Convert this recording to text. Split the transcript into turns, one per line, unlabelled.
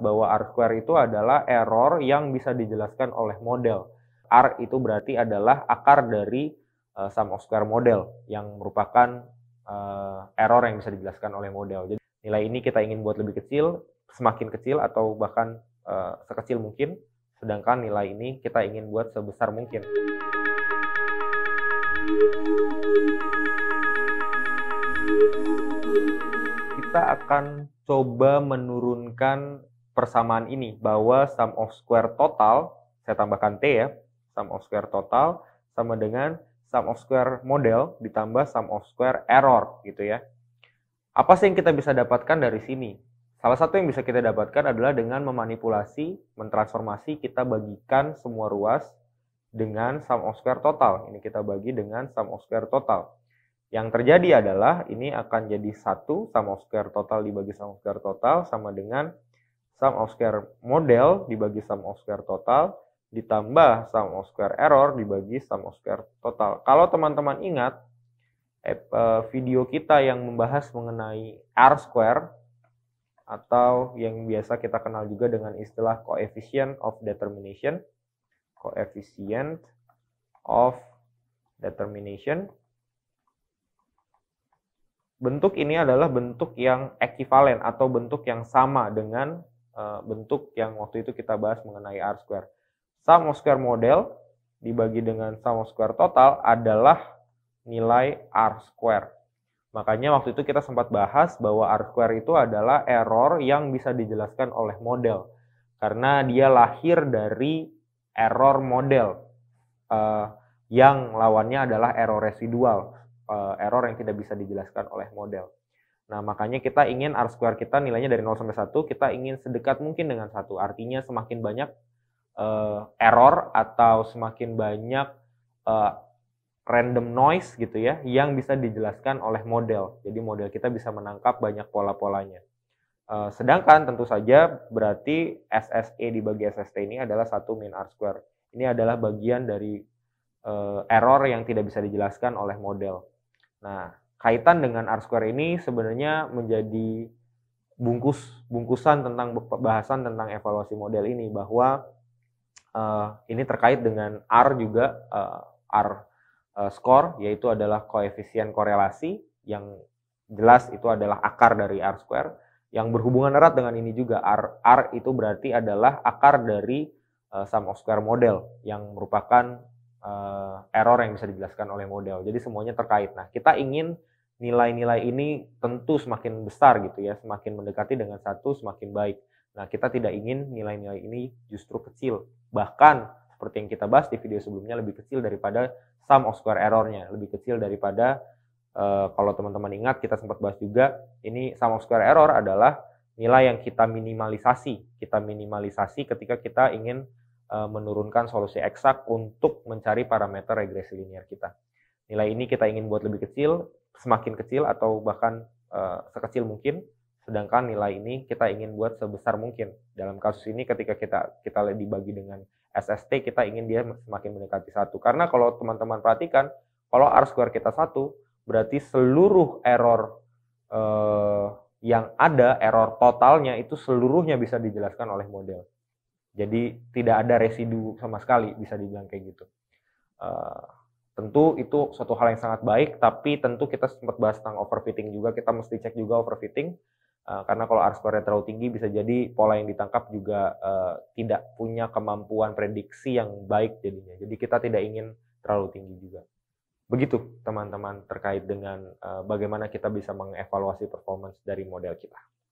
bahwa R square itu adalah error yang bisa dijelaskan oleh model. R itu berarti adalah akar dari uh, sum of square model yang merupakan uh, error yang bisa dijelaskan oleh model. Jadi nilai ini kita ingin buat lebih kecil, semakin kecil atau bahkan uh, sekecil mungkin, sedangkan nilai ini kita ingin buat sebesar mungkin. Kita akan coba menurunkan persamaan ini bahwa sum of square total, saya tambahkan T ya, sum of square total sama dengan sum of square model ditambah sum of square error gitu ya. Apa sih yang kita bisa dapatkan dari sini? Salah satu yang bisa kita dapatkan adalah dengan memanipulasi, mentransformasi, kita bagikan semua ruas dengan sum of square total. Ini kita bagi dengan sum of square total. Yang terjadi adalah ini akan jadi satu sum of square total dibagi sum of square total sama dengan sum of square model dibagi sum of square total ditambah sum of square error dibagi sum of square total. Kalau teman-teman ingat eh, video kita yang membahas mengenai R square atau yang biasa kita kenal juga dengan istilah coefficient of determination, coefficient of determination. Bentuk ini adalah bentuk yang ekivalen atau bentuk yang sama dengan Eh, bentuk yang waktu itu kita bahas mengenai R square. Sum of square model dibagi dengan sum of square total adalah nilai R square. Makanya waktu itu kita sempat bahas bahwa R square itu adalah error yang bisa dijelaskan oleh model. Karena dia lahir dari error model eh, yang lawannya adalah error residual, eh, error yang tidak bisa dijelaskan oleh model. Nah, makanya kita ingin R square kita nilainya dari 0 sampai 1, kita ingin sedekat mungkin dengan satu Artinya semakin banyak uh, error atau semakin banyak uh, random noise gitu ya yang bisa dijelaskan oleh model. Jadi model kita bisa menangkap banyak pola-polanya. Uh, sedangkan tentu saja berarti SSE dibagi SST ini adalah satu min R square. Ini adalah bagian dari uh, error yang tidak bisa dijelaskan oleh model. Nah, kaitan dengan R square ini sebenarnya menjadi bungkus bungkusan tentang bahasan tentang evaluasi model ini bahwa uh, ini terkait dengan R juga uh, R uh, score yaitu adalah koefisien korelasi yang jelas itu adalah akar dari R square yang berhubungan erat dengan ini juga R R itu berarti adalah akar dari uh, sum of square model yang merupakan uh, error yang bisa dijelaskan oleh model. Jadi semuanya terkait. Nah, kita ingin nilai-nilai ini tentu semakin besar gitu ya, semakin mendekati dengan satu semakin baik. Nah, kita tidak ingin nilai-nilai ini justru kecil, bahkan seperti yang kita bahas di video sebelumnya lebih kecil daripada sum of square error-nya, lebih kecil daripada uh, kalau teman-teman ingat kita sempat bahas juga ini sum of square error adalah nilai yang kita minimalisasi, kita minimalisasi ketika kita ingin uh, menurunkan solusi eksak untuk mencari parameter regresi linear kita. Nilai ini kita ingin buat lebih kecil, semakin kecil atau bahkan uh, sekecil mungkin sedangkan nilai ini kita ingin buat sebesar mungkin dalam kasus ini ketika kita kita dibagi dengan SST kita ingin dia semakin mendekati satu karena kalau teman-teman perhatikan kalau R square kita satu berarti seluruh error eh, yang ada error totalnya itu seluruhnya bisa dijelaskan oleh model jadi tidak ada residu sama sekali bisa dibilang kayak gitu tentu itu suatu hal yang sangat baik, tapi tentu kita sempat bahas tentang overfitting juga, kita mesti cek juga overfitting, uh, karena kalau R-score-nya terlalu tinggi bisa jadi pola yang ditangkap juga uh, tidak punya kemampuan prediksi yang baik jadinya. Jadi kita tidak ingin terlalu tinggi juga. Begitu teman-teman terkait dengan uh, bagaimana kita bisa mengevaluasi performance dari model kita.